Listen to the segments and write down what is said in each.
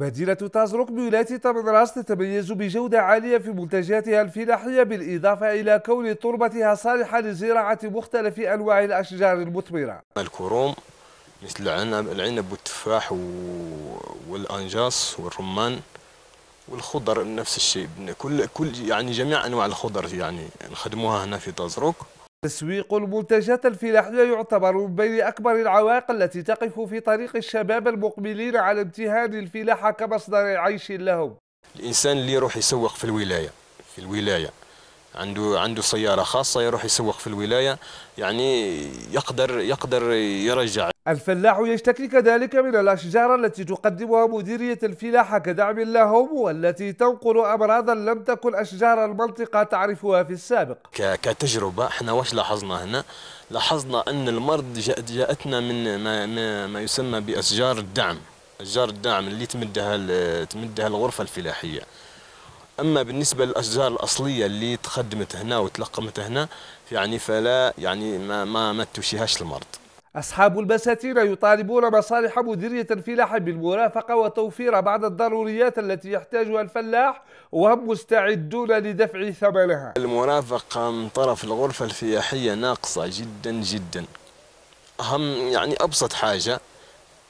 مدينة تازروك بولاية طمنراس تتميز بجودة عالية في منتجاتها الفلاحية بالإضافة إلى كون تربتها صالحة لزراعة مختلف أنواع الأشجار المثمرة الكروم مثل العنب والتفاح والأنجاص والرمان والخضر نفس الشيء كل كل يعني جميع أنواع الخضر يعني نخدموها هنا في تازروك تسويق المنتجات الفلاحية يعتبر من بين أكبر العوائق التي تقف في طريق الشباب المقبلين على امتهان الفلاحة كمصدر عيش لهم الإنسان اللي يروح يسوق في الولاية في الولاية عنده عنده سياره خاصه يروح يسوق في الولايه يعني يقدر يقدر يرجع الفلاح يشتكي كذلك من الأشجار التي تقدمها مديرية الفلاحة كدعم لهم والتي تنقل أمراضا لم تكن أشجار المنطقة تعرفها في السابق كتجربة احنا واش لاحظنا هنا لاحظنا أن المرض جاءتنا من ما, ما, ما يسمى بأشجار الدعم أشجار الدعم اللي تمدها تمدها الغرفة الفلاحية اما بالنسبه للاشجار الاصليه اللي تخدمت هنا وتلقمت هنا يعني فلا يعني ما ما, ما توشيهاش المرض أصحاب البساتين يطالبون مصالح مديرية الفلاح بالمرافقة وتوفير بعض الضروريات التي يحتاجها الفلاح وهم مستعدون لدفع ثمنها المرافقة من طرف الغرفة الفلاحية ناقصة جدا جدا أهم يعني أبسط حاجة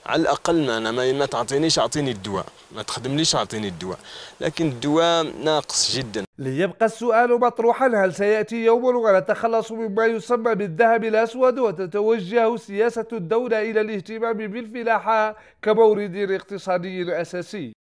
على الاقل انا ما, تعطينيش اعطيني الدواء ما تخدمليش اعطيني الدواء لكن الدواء ناقص جدا ليبقى السؤال مطروحا هل سياتي يوم ونتخلص مما يسمى بالذهب الاسود وتتوجه سياسه الدوله الى الاهتمام بالفلاحه كمورد اقتصادي اساسي